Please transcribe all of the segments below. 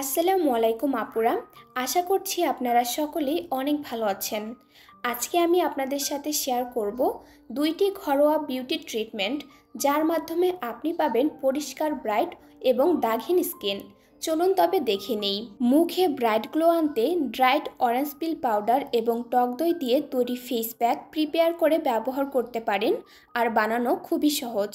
আসসালামু আলাইকুম আপুরা আশা করছি আপনারা সকলেই অনেক ভালো আছেন আজকে আমি আপনাদের সাথে শেয়ার করব দুইটি ঘরোয়া বিউটি ট্রিটমেন্ট যার মাধ্যমে আপনি পাবেন পরিষ্কার ব্রাইট এবং দাঘিন স্কিন চলুন তবে দেখে নেই মুখে ব্রাইট গ্লো আনতে ড্রাইড অরেঞ্জ পিল পাউডার এবং টক দই দিয়ে তৈরি ফেস প্যাক প্রিপেয়ার করে ব্যবহার করতে পারেন আর বানানো খুবই সহজ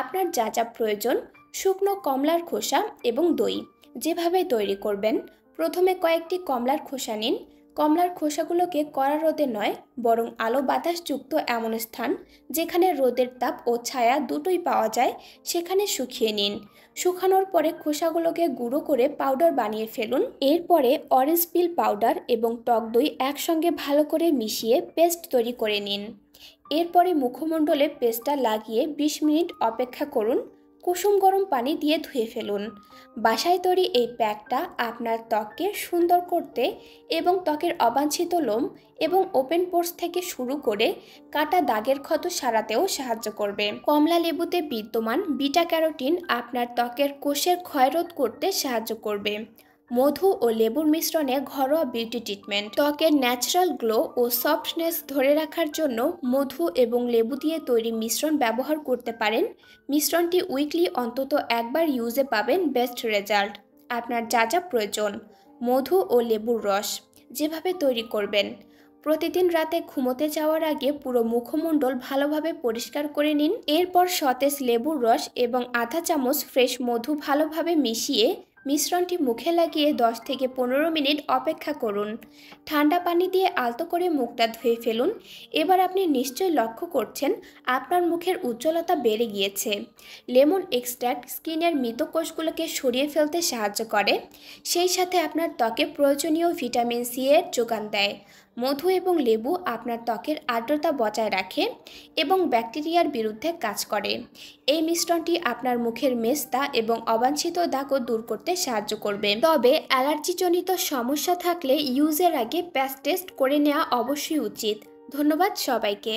আপনার যা যা প্রয়োজন শুকনো কমলার খোসা এবং দই যেভাবে তৈরি করবেন প্রথমে কয়েকটি কমলার খোসা নিন কমলার খোসাগুলোকে কড়া রোদে নয় বরং আলো বাতাসযুক্ত এমন স্থান যেখানে রোদের তাপ ও ছায়া দুটোই পাওয়া যায় সেখানে শুকিয়ে নিন শুকানোর পরে খোসাগুলোকে গুঁড়ো করে পাউডার বানিয়ে ফেলুন এরপরে অরেঞ্জ পিল পাউডার এবং টক দই একসঙ্গে ভালো করে মিশিয়ে পেস্ট তৈরি করে নিন এরপরে মুখমণ্ডলে পেস্টটা লাগিয়ে ২০ মিনিট অপেক্ষা করুন কুসুম গরম পানি দিয়ে ধুয়ে ফেলুন বাসায় তৈরি এই প্যাকটা আপনার ত্বককে সুন্দর করতে এবং ত্বকের অবাঞ্ছিত লোম এবং ওপেন পোর্স থেকে শুরু করে কাটা দাগের ক্ষত সারাতেও সাহায্য করবে কমলা লেবুতে বিদ্যমান বিটা ক্যারোটিন আপনার ত্বকের কোষের ক্ষয়রোধ করতে সাহায্য করবে মধু ও লেবুর মিশ্রণে ঘরোয়া বিউটি ট্রিটমেন্ট ত্বকের ন্যাচারাল গ্লো ও সফটনেস ধরে রাখার জন্য মধু এবং লেবু দিয়ে তৈরি মিশ্রণ ব্যবহার করতে পারেন মিশ্রণটি উইকলি অন্তত একবার ইউজে পাবেন বেস্ট রেজাল্ট আপনার যা যা প্রয়োজন মধু ও লেবুর রস যেভাবে তৈরি করবেন প্রতিদিন রাতে ঘুমোতে যাওয়ার আগে পুরো মুখমণ্ডল ভালোভাবে পরিষ্কার করে নিন এরপর সতেজ লেবুর রস এবং আধা চামচ ফ্রেশ মধু ভালোভাবে মিশিয়ে মিশ্রণটি মুখে লাগিয়ে 10 থেকে পনেরো মিনিট অপেক্ষা করুন ঠান্ডা পানি দিয়ে আলতো করে মুখটা ধুয়ে ফেলুন এবার আপনি নিশ্চয় লক্ষ্য করছেন আপনার মুখের উজ্জ্বলতা বেড়ে গিয়েছে লেমন এক্সট্র্যাক্ট স্কিনের মৃত কোষগুলোকে সরিয়ে ফেলতে সাহায্য করে সেই সাথে আপনার ত্বকে প্রয়োজনীয় ভিটামিন সি এর যোগান দেয় মধু এবং লেবু আপনার ত্বকের আর্দ্রতা বজায় রাখে এবং ব্যাকটেরিয়ার বিরুদ্ধে কাজ করে এই মিশ্রণটি আপনার মুখের মেস্তা এবং অবাঞ্ছিত দাগও দূর করতে সাহায্য করবে তবে অ্যালার্জিজনিত সমস্যা থাকলে ইউজের আগে প্যাস টেস্ট করে নেওয়া অবশ্যই উচিত ধন্যবাদ সবাইকে